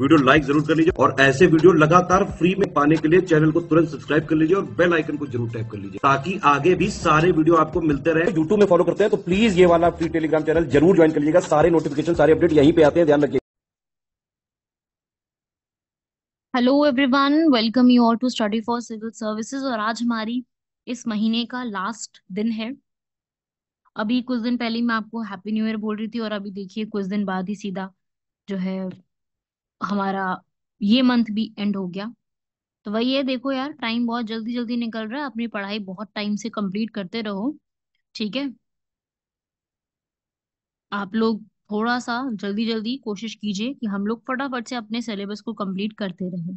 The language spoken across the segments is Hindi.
वीडियो लाइक जरूर कर लीजिए और ऐसे वीडियो लगातार फ्री में पाने के लिए चैनल को तुरंत सब्सक्राइब कर लीजिए और बेल आइकन को जरूर टैप कर लीजिए ताकि आगे भी सारे वीडियो आपको मिलते रहे यूट्यूब में फॉलो करते हैं तो प्लीज ये वाला फ्री टेलीग्राम चैनल जरूर ज्वाइन कर लीजिएगा सारे नोटिफिकेशन सारे अपडेट यहीं पे आते हैं ध्यान रखिए hello everyone welcome you all to study for civil services और आज हमारी इस महीने का लास्ट दिन है अभी कुछ दिन पहले मैं आपको हैप्पी न्यू ईयर बोल रही थी और अभी देखिए कुछ दिन बाद ही सीधा जो है हमारा ये मंथ भी एंड हो गया तो वही है देखो यार टाइम बहुत जल्दी जल्दी निकल रहा है अपनी पढ़ाई बहुत टाइम से कंप्लीट करते रहो ठीक है आप लोग थोड़ा सा जल्दी जल्दी कोशिश कीजिए कि हम लोग फटाफट से अपने सिलेबस को कंप्लीट करते रहें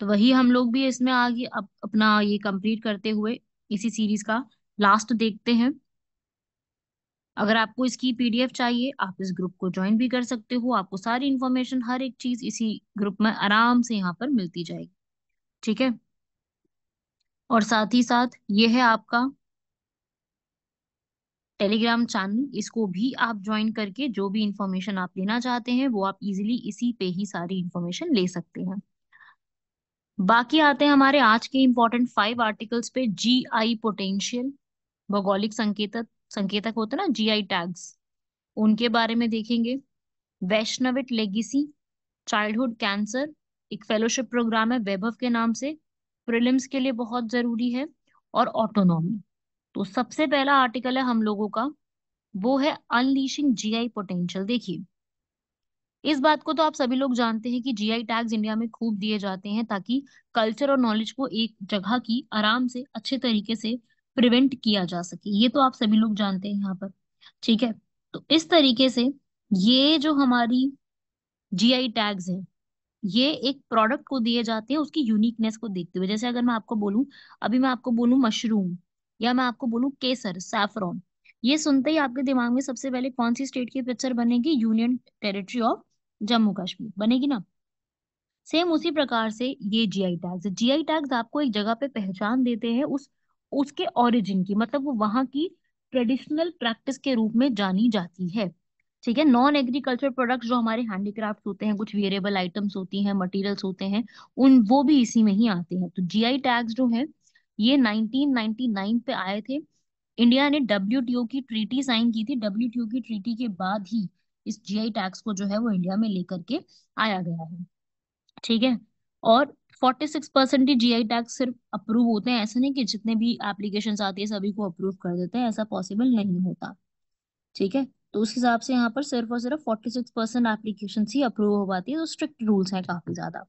तो वही हम लोग भी इसमें आगे अप, अपना ये कंप्लीट करते हुए इसी सीरीज का लास्ट देखते हैं अगर आपको इसकी पीडीएफ चाहिए आप इस ग्रुप को ज्वाइन भी कर सकते हो आपको सारी इंफॉर्मेशन हर एक चीज इसी ग्रुप में आराम से यहाँ पर मिलती जाएगी ठीक है और साथ ही साथ ये है आपका टेलीग्राम चैनल इसको भी आप ज्वाइन करके जो भी इंफॉर्मेशन आप लेना चाहते हैं वो आप इजीली इसी पे ही सारी इंफॉर्मेशन ले सकते हैं बाकी आते हैं हमारे आज के इंपॉर्टेंट फाइव आर्टिकल्स पे जी आई पोटेंशियल भौगोलिक संकेतक संकेतक होते ना जीआई टैग्स उनके बारे में देखेंगे वैष्णविट लेगेसी चाइल्डहुड कैंसर एक फेलोशिप प्रोग्राम है वैभव के नाम से प्रिलिम्स के लिए बहुत जरूरी है और ऑटोनॉमी तो सबसे पहला आर्टिकल है हम लोगों का वो है अनलीशिंग जीआई पोटेंशियल देखिए इस बात को तो आप सभी लोग जानते हैं कि जीआई टैग्स इंडिया में खूब दिए जाते हैं ताकि कल्चर और नॉलेज को एक जगह की आराम से अच्छे तरीके से प्रिवेंट किया जा सके ये तो आप सभी लोग जानते हैं यहाँ पर ठीक है तो इस तरीके से ये जो हमारी जीआई टैग्स है ये एक प्रोडक्ट को दिए जाते हैं उसकी यूनिकनेस को देखते हुए जैसे अगर मैं आपको बोलूं अभी मैं आपको बोलूं मशरूम या मैं आपको बोलूं केसर सैफरॉन ये सुनते ही आपके दिमाग में सबसे पहले कौन सी स्टेट की पिक्चर बनेगी union territory of Jammu Kashmir बनेगी ना सेम उसी प्रकार से ये जीआई टैग्स जीआई टैग्स आपको एक जगह पे पहचान देते हैं उस उसके ओरिजिन की मतलब वो वहां की ट्रेडिशनल प्रैक्टिस के रूप में जानी जाती है ठीक है नॉन एग्रीकल्चर प्रोडक्ट्स जो हमारे हैंडीक्राफ्ट होते हैं कुछ वेरिएबल आइटम्स होती हैं मटेरियल्स होते हैं उन वो भी इसी में ही आते हैं तो जीआई टैग्स जो है ये 1999 पे आए थे इंडिया ने डब्ल्यू की ट्रीटी साइन की थी डब्ल्यू की ट्रीटी के बाद ही इस जीआई टैक्स को जो है वो इंडिया में लेकर के आया गया है ठीक है और फोर्टी सिक्स परसेंट ही जी आई टैग सिर्फ अप्रूव होते हैं ऐसा नहीं कि जितने भी एप्लीकेशन आती है सभी को अप्रूव कर देते हैं ऐसा पॉसिबल नहीं होता ठीक है तो उस हिसाब से यहाँ पर सिर्फ और सिर्फ फोर्टी सिक्स परसेंट एप्लीकेशन ही अप्रूव हो पाती है तो स्ट्रिक्ट रूल्स हैं काफी ज्यादा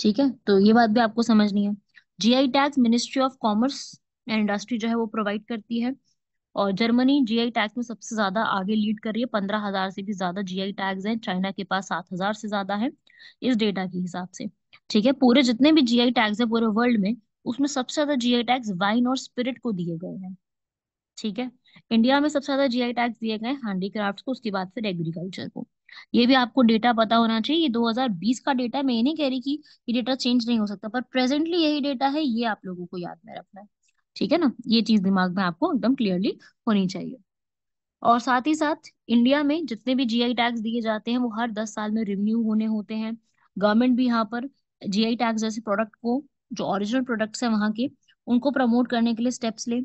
ठीक है तो ये बात भी आपको समझनी है GI tag ministry of commerce and industry जो है वो प्रोवाइड करती है और जर्मनी जीआई टैग में सबसे ज्यादा आगे लीड कर रही है पंद्रह हजार से भी ज्यादा जीआई टैग्स हैं चाइना के पास सात हजार से ज्यादा है इस डेटा के हिसाब से ठीक है पूरे जितने भी जीआई टैग्स है पूरे वर्ल्ड में उसमें सबसे ज्यादा जीआई टैग्स वाइन और स्पिरिट को दिए गए हैं ठीक है इंडिया में सबसे ज्यादा जीआई टैक्स दिए गए हैंडीक्राफ्ट को उसके बाद फिर एग्रीकल्चर को ये भी आपको डेटा पता होना चाहिए ये 2020 का डेटा है मैं ये नहीं कह रही कि ये डेटा चेंज नहीं हो सकता पर प्रेजेंटली यही डेटा है ये आप लोगों को याद में रखना है ठीक है ना ये चीज दिमाग में आपको एकदम क्लियरली होनी चाहिए और साथ ही साथ इंडिया में जितने भी जीआई टैक्स दिए जाते हैं वो हर दस साल में रिव्यू होने होते हैं गवर्नमेंट भी यहाँ पर जीआई टैग्स जैसे प्रोडक्ट को जो ओरिजिनल प्रोडक्ट्स है वहां के उनको प्रमोट करने के लिए स्टेप्स ले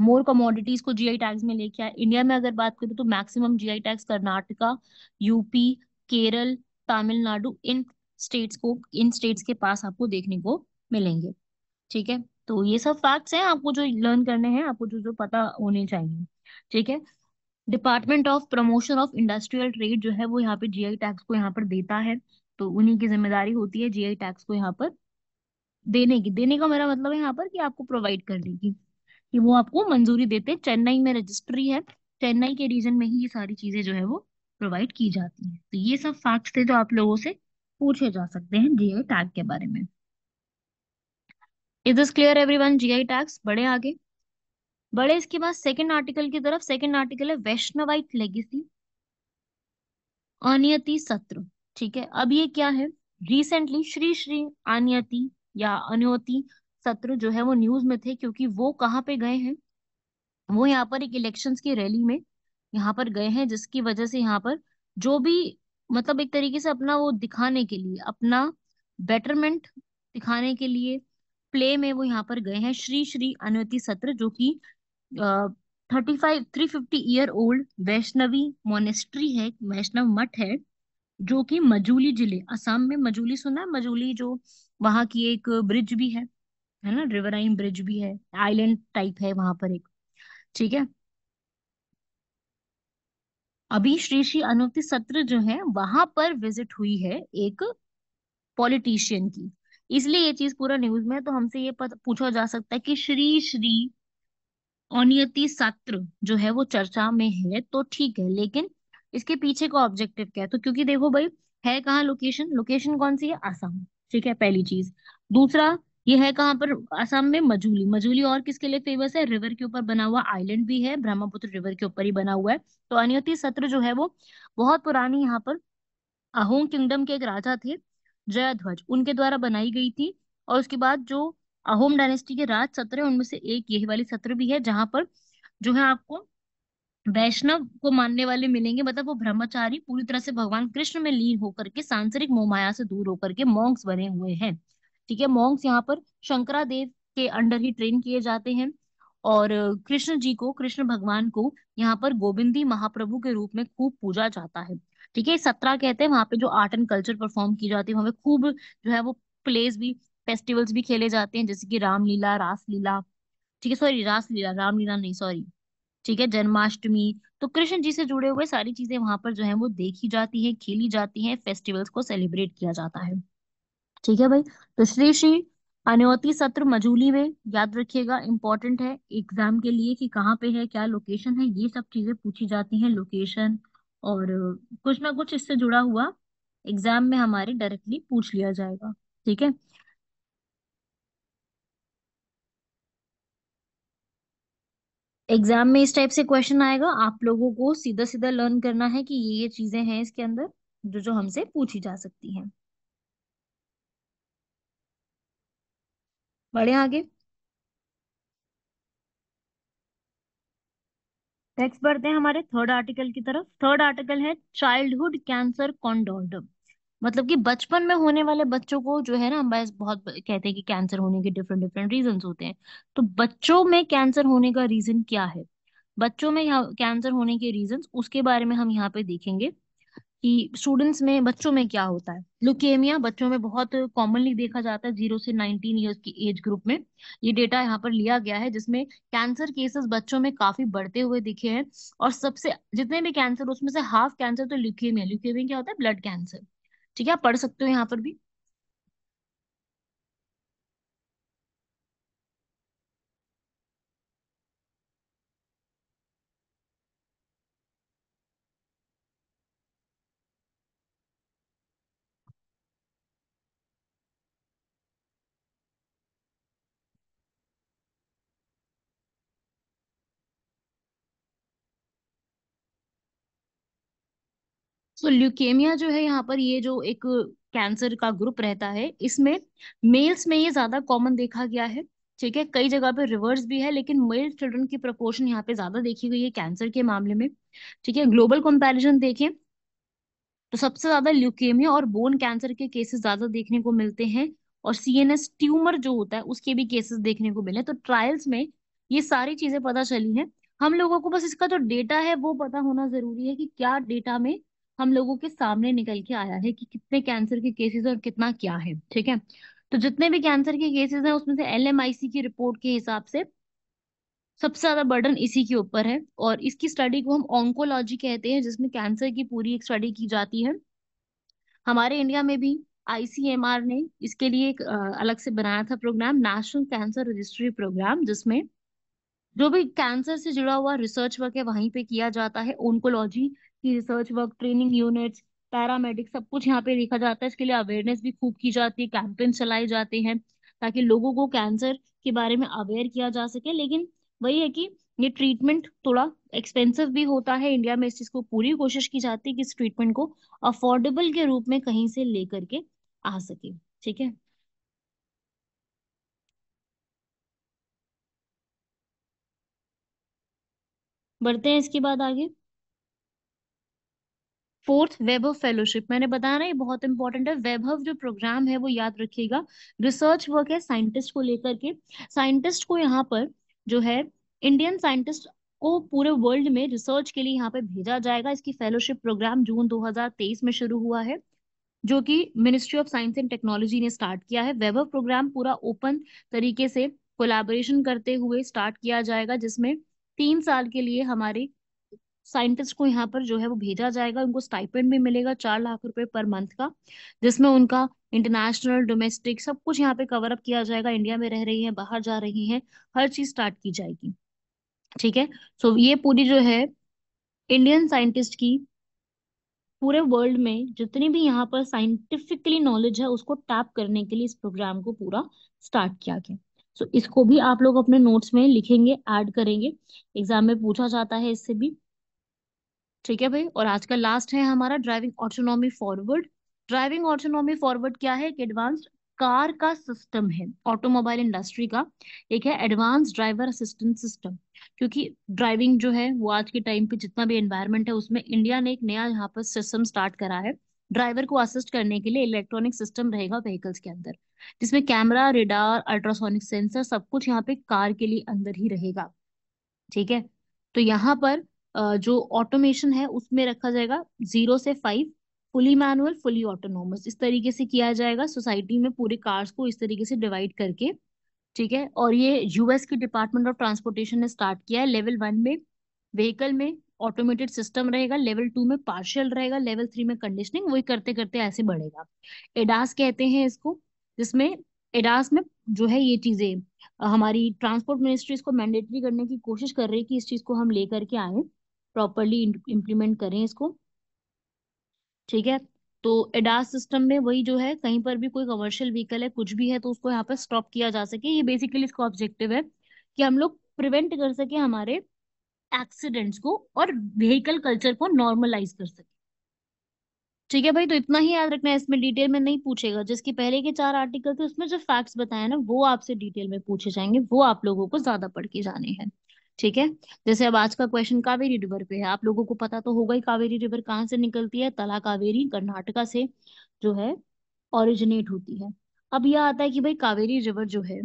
मोर कमोडिटीज को जीआई टैग्स में लेके आए इंडिया में अगर बात करें तो maximum GI tags Karnataka UP Kerala Tamil Nadu इन स्टेट्स को इन स्टेट्स के पास आपको देखने को मिलेंगे ठीक है तो ये सब फैक्ट्स हैं आपको जो लर्न करने हैं आपको जो जो पता होने चाहिए ठीक है department of promotion of industrial trade जो है वो यहाँ पे जीआई टैक्स को यहाँ पर देता है तो उन्हीं की जिम्मेदारी होती है जीआई टैक्स को यहाँ पर देने की देने का मेरा मतलब है यहाँ पर कि आपको प्रोवाइड करने की कि वो आपको मंजूरी देते हैं चेन्नई में रजिस्ट्री है चेन्नई के रीजन में ही ये सारी चीजें जो है वो प्रोवाइड की जाती है तो ये सब फैक्ट्स थे जो आप लोगों से पूछे जा सकते हैं जीआई टैग के बारे में is this clear everyone GI tags बड़े आगे बड़े इसके बाद सेकेंड आर्टिकल की तरफ सेकेंड आर्टिकल है वैष्णवाइट लेगेसी अनियति सत्र ठीक है अब ये क्या है रिसेंटली श्री श्री अनियति या अन्योति सत्र जो है वो न्यूज में थे क्योंकि वो कहाँ पे गए हैं वो यहाँ पर एक इलेक्शंस की रैली में यहाँ पर गए हैं जिसकी वजह से यहाँ पर जो भी मतलब एक तरीके से अपना वो दिखाने के लिए अपना बेटरमेंट दिखाने के लिए प्ले में वो यहाँ पर गए हैं श्री श्री अनुति सत्र जो कि thirty five three fifty year old Vaishnavi monastery है वैष्णव मठ है जो कि मजूली जिले असम में मजूली सुना है मजूली जो वहां की एक ब्रिज भी है है ना रिवराइन ब्रिज भी है आइलैंड टाइप है वहां पर एक ठीक है अभी श्री श्री अनुक्ति सत्र जो है वहां पर विजिट हुई है एक पॉलिटिशियन की इसलिए ये चीज पूरा न्यूज में है तो हमसे ये पूछा जा सकता है कि श्री श्री अनियति सत्र जो है वो चर्चा में है तो ठीक है लेकिन इसके पीछे का ऑब्जेक्टिव क्या है तो क्योंकि देखो भाई है कहाँ लोकेशन लोकेशन कौन सी है आसाम ठीक है पहली चीज दूसरा ये है कहाँ पर असम में मजूली मजूली और किसके लिए फेमस है रिवर के ऊपर बना हुआ आइलैंड भी है ब्रह्मपुत्र रिवर के ऊपर ही बना हुआ है तो अनियति सत्र जो है वो बहुत पुरानी यहाँ पर अहोम किंगडम के एक राजा थे जयाध्वज उनके द्वारा बनाई गई थी और उसके बाद जो अहोम डायनेस्टी के राज सत्र है उनमें से एक यही वाली सत्र भी है जहां पर जो है आपको वैष्णव को मानने वाले मिलेंगे मतलब वो ब्रह्मचारी पूरी तरह से भगवान कृष्ण में लीन होकर के सांसारिक मोहमाया से दूर होकर के मॉन्क्स बने हुए हैं ठीक है मॉन्क्स यहाँ पर शंकरा देव के अंडर ही ट्रेन किए जाते हैं और कृष्ण जी को कृष्ण भगवान को यहाँ पर गोविंदी महाप्रभु के रूप में खूब पूजा जाता है ठीक है सत्रह कहते हैं वहां पे जो आर्ट एंड कल्चर परफॉर्म की जाती है वहां पे खूब जो है वो प्लेस भी फेस्टिवल्स भी खेले जाते हैं जैसे कि रामलीला रासलीला ठीक है सॉरी रासलीला रामलीला नहीं सॉरी ठीक है जन्माष्टमी तो कृष्ण जी से जुड़े हुए सारी चीजें वहां पर जो है वो देखी जाती है खेली जाती है फेस्टिवल्स को सेलिब्रेट किया जाता है ठीक है भाई तो श्री श्री अनौती सत्र मजूली में याद रखिएगा इंपॉर्टेंट है एग्जाम के लिए कि कहाँ पे है क्या लोकेशन है ये सब चीजें पूछी जाती हैं लोकेशन और कुछ ना कुछ इससे जुड़ा हुआ एग्जाम में हमारे डायरेक्टली पूछ लिया जाएगा ठीक है एग्जाम में इस टाइप से क्वेश्चन आएगा आप लोगों को सीधा सीधा लर्न करना है कि ये ये चीजें हैं इसके अंदर जो जो हमसे पूछी जा सकती हैं बढ़े आगे नेक्स्ट बढ़ते हैं हमारे थर्ड आर्टिकल की तरफ थर्ड आर्टिकल है चाइल्डहुड कैंसर कॉन्डोर्डम मतलब कि बचपन में होने वाले बच्चों को जो है ना हम बस बहुत कहते हैं कि कैंसर होने के डिफरेंट डिफरेंट रीजन होते हैं तो बच्चों में कैंसर होने का रीजन क्या है बच्चों में कैंसर होने के रीजन उसके बारे में हम यहाँ पे देखेंगे कि स्टूडेंट्स में बच्चों में क्या होता है लुकेमिया बच्चों में बहुत कॉमनली देखा जाता है जीरो से नाइनटीन ईयर्स की एज ग्रुप में ये डेटा यहाँ पर लिया गया है जिसमें कैंसर केसेस बच्चों में काफी बढ़ते हुए दिखे हैं और सबसे जितने भी कैंसर उसमें से हाफ कैंसर तो लुकेमिया लुकेमिया क्या होता है ब्लड कैंसर ठीक है आप पढ़ सकते हो यहाँ पर भी सो so, ल्यूकेमिया जो है यहाँ पर ये जो एक कैंसर का ग्रुप रहता है इसमें मेल्स में ये ज्यादा कॉमन देखा गया है ठीक है कई जगह पे रिवर्स भी है लेकिन मेल चिल्ड्रन की प्रपोर्शन यहाँ पे ज्यादा देखी गई है कैंसर के मामले में ठीक है ग्लोबल कंपैरिजन देखें तो सबसे ज्यादा ल्यूकेमिया और बोन कैंसर के केसेस ज्यादा देखने को मिलते हैं और सीएनएस ट्यूमर जो होता है उसके भी केसेस देखने को मिले तो ट्रायल्स में ये सारी चीजें पता चली हैं हम लोगों को बस इसका जो डेटा है वो पता होना जरूरी है कि क्या डेटा में हम लोगों के सामने निकल के आया है कि कितने कैंसर के केसेस और कितना क्या है ठीक है तो जितने भी कैंसर के केसेस हैं उसमें से एल की रिपोर्ट के हिसाब से सबसे ज्यादा बर्डन इसी के ऊपर है और इसकी स्टडी को हम ऑन्कोलॉजी कहते हैं जिसमें कैंसर की पूरी एक स्टडी की जाती है हमारे इंडिया में भी आईसीएमआर ने इसके लिए एक अलग से बनाया था programme national cancer registry programme जिसमें जो भी कैंसर से जुड़ा हुआ रिसर्च वर्क है वहीं पे किया जाता है ओनकोलॉजी की research work training units paramedic सब कुछ यहाँ पे देखा जाता है इसके लिए अवेयरनेस भी खूब की जाती है कैंपेन चलाए जाते हैं ताकि लोगों को कैंसर के बारे में अवेयर किया जा सके लेकिन वही है कि ये ट्रीटमेंट थोड़ा एक्सपेंसिव भी होता है इंडिया में इस चीज को पूरी कोशिश की जाती है कि इस ट्रीटमेंट को अफोर्डेबल के रूप में कहीं से लेकर के आ सके ठीक है बढ़ते हैं इसके बाद आगे फोर्थ वेब फेलोशिप मैंने बताया ना ये बहुत इंपॉर्टेंट है वेब जो प्रोग्राम है वो याद रखिएगा रिसर्च वर्क है साइंटिस्ट को लेकर के साइंटिस्ट को यहाँ पर जो है इंडियन साइंटिस्ट को पूरे वर्ल्ड में रिसर्च के लिए यहाँ पे भेजा जाएगा इसकी फेलोशिप प्रोग्राम जून 2023 में शुरू हुआ है जो कि ministry of science and technology ने स्टार्ट किया है वेबर प्रोग्राम पूरा ओपन तरीके से कोलैबोरेशन करते हुए स्टार्ट किया जाएगा जिसमें तीन साल के लिए हमारे साइंटिस्ट को यहाँ पर जो है वो भेजा जाएगा उनको स्टाइपेंड भी मिलेगा चार लाख रुपए पर मंथ का जिसमें उनका इंटरनेशनल डोमेस्टिक सब कुछ यहाँ पे कवर अप किया जाएगा इंडिया में रह रही है बाहर जा रही है हर चीज स्टार्ट की जाएगी ठीक है सो ये पूरी जो है इंडियन साइंटिस्ट की पूरे वर्ल्ड में जितनी भी यहाँ पर साइंटिफिकली नॉलेज है उसको टैप करने के लिए इस प्रोग्राम को पूरा स्टार्ट किया गया सो so, इसको भी आप लोग अपने नोट्स में लिखेंगे ऐड करेंगे एग्जाम में पूछा जाता है इससे भी ठीक है भाई और आज का लास्ट है हमारा driving autonomy forward driving autonomy forward क्या है एक एडवांस्ड कार का सिस्टम है ऑटोमोबाइल इंडस्ट्री का एक है एडवांस ड्राइवर असिस्टेंट सिस्टम क्योंकि ड्राइविंग जो है वो आज के टाइम पे जितना भी एनवायरमेंट है उसमें इंडिया ने एक नया यहाँ पर सिस्टम स्टार्ट करा है ड्राइवर को असिस्ट करने के लिए इलेक्ट्रॉनिक सिस्टम रहेगा व्हीकल्स के अंदर जिसमें कैमरा रेडार अल्ट्रासोनिक सेंसर सब कुछ यहाँ पे कार के लिए अंदर ही रहेगा ठीक है तो यहाँ पर जो ऑटोमेशन है उसमें रखा जाएगा जीरो से five fully manual fully autonomous इस तरीके से किया जाएगा सोसाइटी में पूरे कार्स को इस तरीके से डिवाइड करके ठीक है और ये यूएस के डिपार्टमेंट ऑफ ट्रांसपोर्टेशन ने स्टार्ट किया है लेवल वन में व्हीकल में ऑटोमेटेड सिस्टम रहेगा लेवल टू में पार्शियल रहेगा लेवल थ्री में कंडीशनिंग वही करते करते ऐसे बढ़ेगा एडास कहते हैं इसको जिसमें एडास में जो है ये चीजें हमारी ट्रांसपोर्ट मिनिस्ट्री इसको मैंडेटरी करने की कोशिश कर रही है कि इस चीज को हम लेकर के आए प्रॉपरली इम्प्लीमेंट करें इसको ठीक है तो एडास सिस्टम में वही जो है कहीं पर भी कोई कमर्शियल व्हीकल है कुछ भी है तो उसको यहाँ पर स्टॉप किया जा सके ये बेसिकली इसका ऑब्जेक्टिव है कि हम लोग प्रिवेंट कर सके हमारे एक्सीडेंट्स को और व्हीकल कल्चर को नॉर्मलाइज कर सके ठीक है भाई तो इतना ही याद रखना है इसमें डिटेल में नहीं पूछेगा जिसके पहले के चार आर्टिकल थे उसमें जो फैक्ट्स बताए ना वो आपसे डिटेल में पूछे जाएंगे वो आप लोगों को ज्यादा पढ़ के जाने हैं ठीक है जैसे अब आज का क्वेश्चन कावेरी रिवर पे है आप लोगों को पता तो होगा ही कावेरी रिवर कहाँ से निकलती है तला कावेरी कर्नाटका से जो है ओरिजिनेट होती है अब यह आता है कि भाई कावेरी रिवर जो है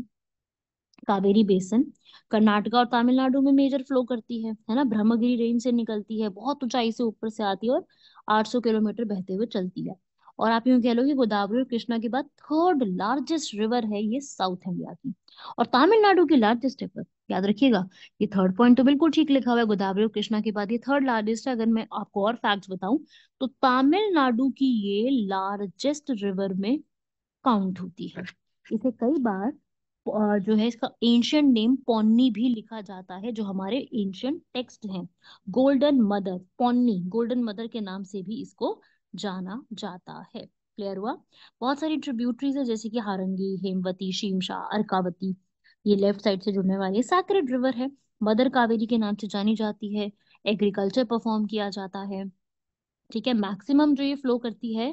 कावेरी बेसन कर्नाटका और तमिलनाडु में मेजर फ्लो करती है है ना ब्रह्मगिरी रेंज से निकलती है बहुत ऊंचाई से ऊपर से आती है और 800 किलोमीटर बहते हुए चलती है और आप यूं कह लो कि गोदावरी और कृष्णा के बाद थर्ड लार्जेस्ट रिवर है ये साउथ इंडिया की और तमिलनाडु की लार्जेस्ट रिवर याद रखिएगा ये थर्ड पॉइंट तो बिल्कुल ठीक लिखा हुआ है गोदावरी और कृष्णा के बाद ये थर्ड लार्जेस्ट है अगर मैं आपको और फैक्ट्स बताऊं तो तमिलनाडु की ये लार्जेस्ट रिवर में काउंट होती है इसे कई बार जो है इसका एंशियंट नेम पौनी भी लिखा जाता है जो हमारे एंशियंट टेक्स्ट हैं golden mother Ponni golden mother के नाम से भी इसको जाना जाता है क्लियर हुआ बहुत सारी ट्रिब्यूटरीज है जैसे कि हारंगी हेमवती शीमशा अर्कावती ये लेफ्ट साइड से जुड़ने वाली सैक्रेड रिवर है मदर कावेरी के नाम से जानी जाती है एग्रीकल्चर परफॉर्म किया जाता है ठीक है मैक्सिमम जो ये फ्लो करती है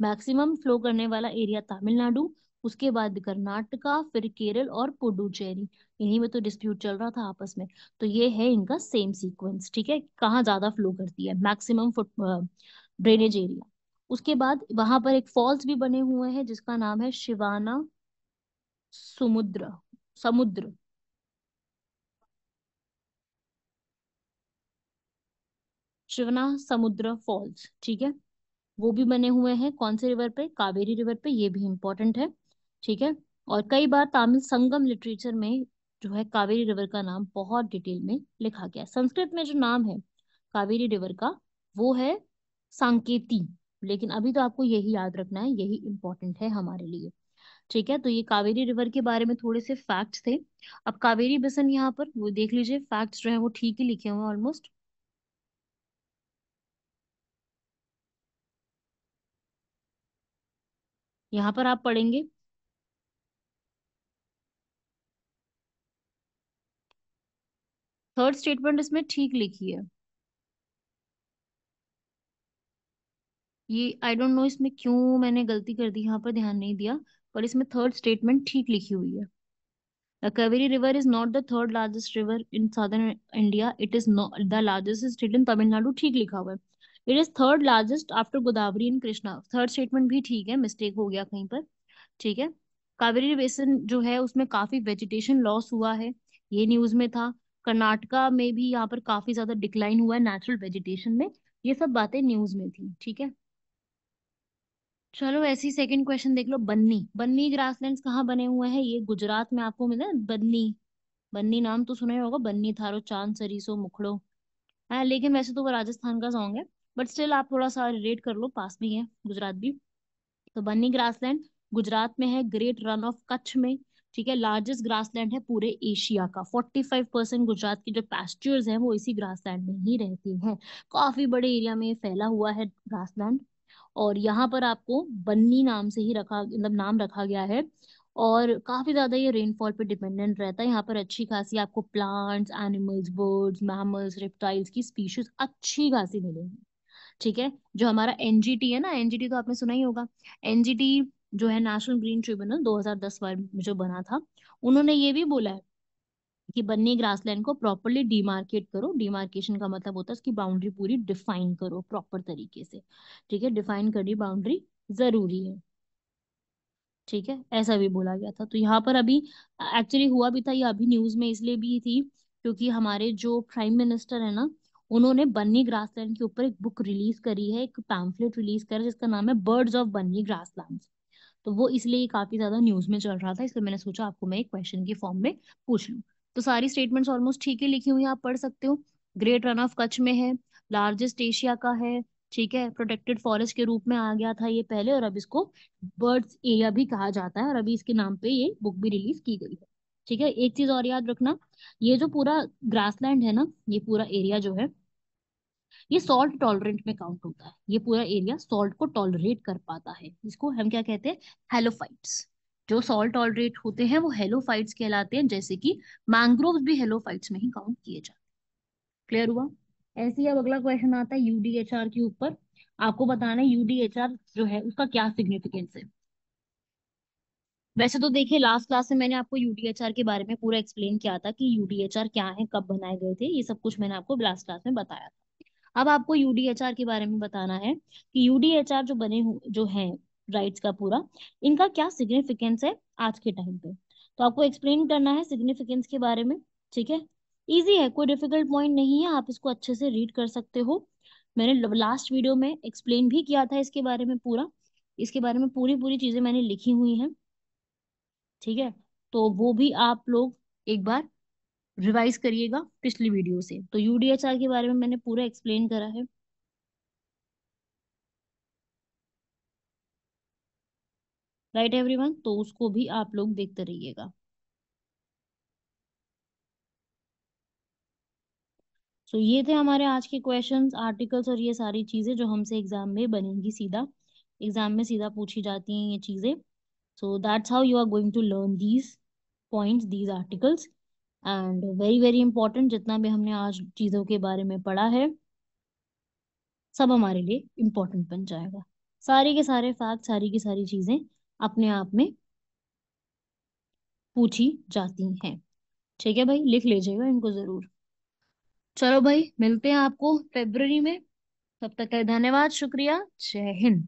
मैक्सिमम फ्लो करने वाला एरिया तमिलनाडु उसके बाद कर्नाटका फिर केरल और पुडुचेरी यहीं में तो डिस्प्यूट चल रहा था आपस में तो ये है इनका सेम सीक्वेंस ठीक है कहाँ ज्यादा फ्लो करती है मैक्सिमम ड्रेनेज एरिया उसके बाद वहां पर एक फॉल्स भी बने हुए हैं जिसका नाम है शिवाना समुद्र समुद्र शिवना समुद्र फॉल्स ठीक है वो भी बने हुए हैं कौन से रिवर पे कावेरी रिवर पे ये भी इम्पोर्टेंट है ठीक है और कई बार तमिल संगम लिटरेचर में जो है कावेरी रिवर का नाम बहुत डिटेल में लिखा गया संस्कृत में जो नाम है कावेरी रिवर का वो है सांकेती लेकिन अभी तो आपको यही याद रखना है यही इम्पोर्टेंट है हमारे लिए ठीक है तो ये कावेरी रिवर के बारे में थोड़े से फैक्ट थे अब कावेरी बेसन यहाँ पर वो देख लीजिए फैक्ट्स जो है वो ठीक ही लिखे हुए ऑलमोस्ट यहाँ पर आप पढ़ेंगे थर्ड स्टेटमेंट इसमें ठीक लिखी है ये आई डोंट नो इसमें क्यों मैंने गलती कर दी यहाँ पर ध्यान नहीं दिया पर इसमें थर्ड स्टेटमेंट ठीक लिखी हुई है Kaveri river is not the third largest river in southern India it is not the largest state in Tamil Nadu ठीक लिखा हुआ है it is third largest after Godavari in Krishna third statement भी ठीक है मिस्टेक हो गया कहीं पर ठीक है कावेरी बेसन जो है उसमें काफी वेजिटेशन लॉस हुआ है ये न्यूज में था कर्नाटका में भी यहाँ पर काफी ज्यादा डिक्लाइन हुआ है नेचुरल वेजिटेशन में ये सब बातें न्यूज में थी ठीक है चलो ऐसी सेकंड क्वेश्चन देख लो बन्नी बन्नी ग्रासलैंड्स कहाँ बने हुए हैं ये गुजरात में आपको मिला बन्नी बन्नी नाम तो सुना ही होगा बन्नी थारो चांद सरीसो मुखड़ो है लेकिन वैसे तो वो राजस्थान का सॉन्ग है बट स्टिल आप थोड़ा सा रिलेट कर लो पास भी है गुजरात भी तो बन्नी ग्रासलैंड गुजरात में है ग्रेट रन ऑफ कच्छ में ठीक है लार्जेस्ट ग्रासलैंड है पूरे एशिया का फाइव परसेंट गुजरात की जो पैस्टर्स हैं वो इसी ग्रासलैंड में ही रहती हैं काफी बड़े एरिया में फैला हुआ है ग्रासलैंड और यहाँ पर आपको बन्नी नाम से ही रखा मतलब नाम रखा गया है और काफी ज्यादा ये रेनफॉल पे डिपेंडेंट रहता है यहाँ पर अच्छी खासी आपको plants animals birds mammals reptiles की स्पीशीज अच्छी खासी मिलेगी ठीक है जो हमारा एनजीटी है ना एनजीटी तो आपने सुना ही होगा एनजीटी जो है नेशनल ग्रीन ट्रिब्यूनल 2010 में जो बना था उन्होंने ये भी बोला है कि बन्नी ग्रासलैंड को प्रॉपरली डिमार्केट करो डिमार्केशन का मतलब होता है उसकी बाउंड्री पूरी डिफाइन करो प्रॉपर तरीके से ठीक है डिफाइन करनी बाउंड्री जरूरी है ठीक है ऐसा भी बोला गया था तो यहाँ पर अभी एक्चुअली हुआ भी था ये अभी न्यूज में इसलिए भी थी क्योंकि हमारे जो प्राइम मिनिस्टर है ना उन्होंने बन्नी ग्रासलैंड के ऊपर एक बुक रिलीज करी है एक पैम्फलेट रिलीज करा जिसका नाम है बर्ड्स ऑफ बन्नी ग्रासलैंड तो वो इसलिए काफी ज्यादा न्यूज में चल रहा था इसलिए मैंने सोचा आपको मैं एक क्वेश्चन के फॉर्म में पूछ लूँ तो सारी स्टेटमेंट्स ऑलमोस्ट ठीक ही लिखी हुई आप पढ़ सकते हो ग्रेट रन ऑफ कच्छ में है लार्जेस्ट एशिया का है ठीक है प्रोटेक्टेड फॉरेस्ट के रूप में आ गया था ये पहले और अब इसको बर्ड्स एरिया भी कहा जाता है और अभी इसके नाम पे ये बुक भी रिलीज की गई है ठीक है एक चीज और याद रखना ये जो पूरा ग्रासलैंड है ना ये पूरा एरिया जो है ये सॉल्ट टॉलरेंट में काउंट होता है ये पूरा एरिया सॉल्ट को टॉलरेट कर पाता है इसको हम क्या कहते हैं हेलोफाइट्स जो सॉल्ट ऑलरेट होते हैं वो हेलोफाइट्स कहलाते हैं जैसे कि मैंग्रोव भी हेलोफाइट्स में ही काउंट किए जाते हैं क्लियर हुआ ऐसे ही अब अगला क्वेश्चन आता है यूडीएचआर के ऊपर आपको बताना है यूडीएचआर जो है उसका क्या सिग्निफिकेंस है वैसे तो देखिए लास्ट क्लास में मैंने आपको यूडीएचआर के बारे में पूरा एक्सप्लेन किया था कि यूडीएचआर क्या है कब बनाए गए थे ये सब कुछ मैंने आपको लास्ट क्लास में बताया था अब आपको यूडीएचआर के बारे में बताना है कि यूडीएचआर जो बने जो हैं राइट्स का पूरा इनका क्या सिग्निफिकेंस है आज के टाइम पे तो आपको एक्सप्लेन करना है सिग्निफिकेंस के बारे में ठीक है इजी है कोई डिफिकल्ट पॉइंट नहीं है आप इसको अच्छे से रीड कर सकते हो मैंने लास्ट वीडियो में एक्सप्लेन भी किया था इसके बारे में पूरा इसके बारे में पूरी पूरी चीजें मैंने लिखी हुई हैं ठीक है तो वो भी आप लोग एक बार रिवाइज करिएगा पिछली वीडियो से तो यूडीएचआर के बारे में मैंने पूरा एक्सप्लेन करा है राइट एवरीवन तो उसको भी आप लोग देखते रहिएगा सो so, ये थे हमारे आज के क्वेश्चंस आर्टिकल्स और ये सारी चीजें जो हमसे एग्जाम में बनेंगी सीधा एग्जाम में सीधा पूछी जाती हैं ये चीजें so that's how you are going to learn these points these articles and very very important जितना भी हमने आज चीज़ों के बारे में पढ़ा है सब हमारे लिए इम्पोर्टेंट बन जाएगा सारे के सारे फैक्ट सारी की सारी चीज़ें अपने आप में पूछी जाती हैं ठीक है भाई लिख लीजिएगा इनको जरूर चलो भाई मिलते हैं आपको फेबर में तब तक धन्यवाद शुक्रिया जय हिंद